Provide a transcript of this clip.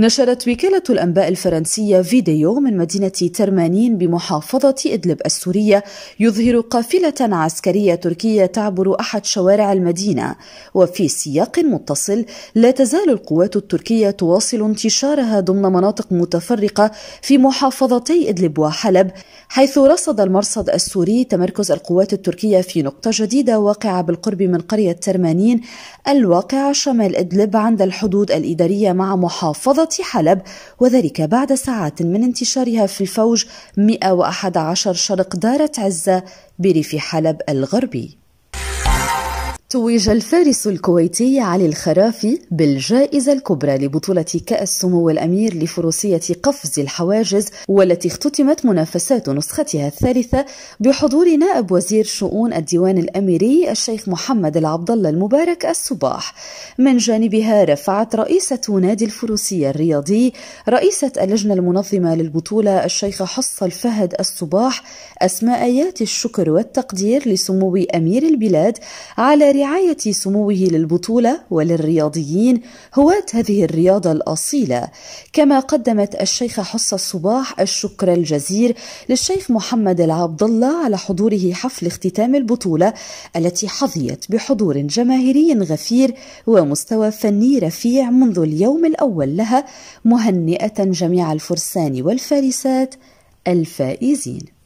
نشرت وكالة الأنباء الفرنسية فيديو من مدينة ترمانين بمحافظة إدلب السورية يظهر قافلة عسكرية تركية تعبر أحد شوارع المدينة وفي سياق متصل لا تزال القوات التركية تواصل انتشارها ضمن مناطق متفرقة في محافظتي إدلب وحلب حيث رصد المرصد السوري تمركز القوات التركية في نقطة جديدة واقعة بالقرب من قرية ترمانين الواقعة شمال إدلب عند الحدود الإدارية مع محافظة حلب وذلك بعد ساعات من انتشارها في الفوج 111 شرق دارة عزة بريف حلب الغربي توج الفارس الكويتي علي الخرافي بالجائزة الكبرى لبطولة كأس سمو الأمير لفروسية قفز الحواجز والتي اختتمت منافسات نسختها الثالثة بحضور نائب وزير شؤون الديوان الأميري الشيخ محمد العبد الله المبارك الصباح من جانبها رفعت رئيسة نادي الفروسية الرياضي رئيسة اللجنة المنظمة للبطولة الشيخ حصة الفهد الصباح أسماء آيات الشكر والتقدير لسمو أمير البلاد على لرعاية سموه للبطولة وللرياضيين هواة هذه الرياضة الأصيلة كما قدمت الشيخة حصة الصباح الشكر الجزير للشيخ محمد العبد الله على حضوره حفل اختتام البطولة التي حظيت بحضور جماهيري غفير ومستوى فني رفيع منذ اليوم الأول لها مهنئة جميع الفرسان والفارسات الفائزين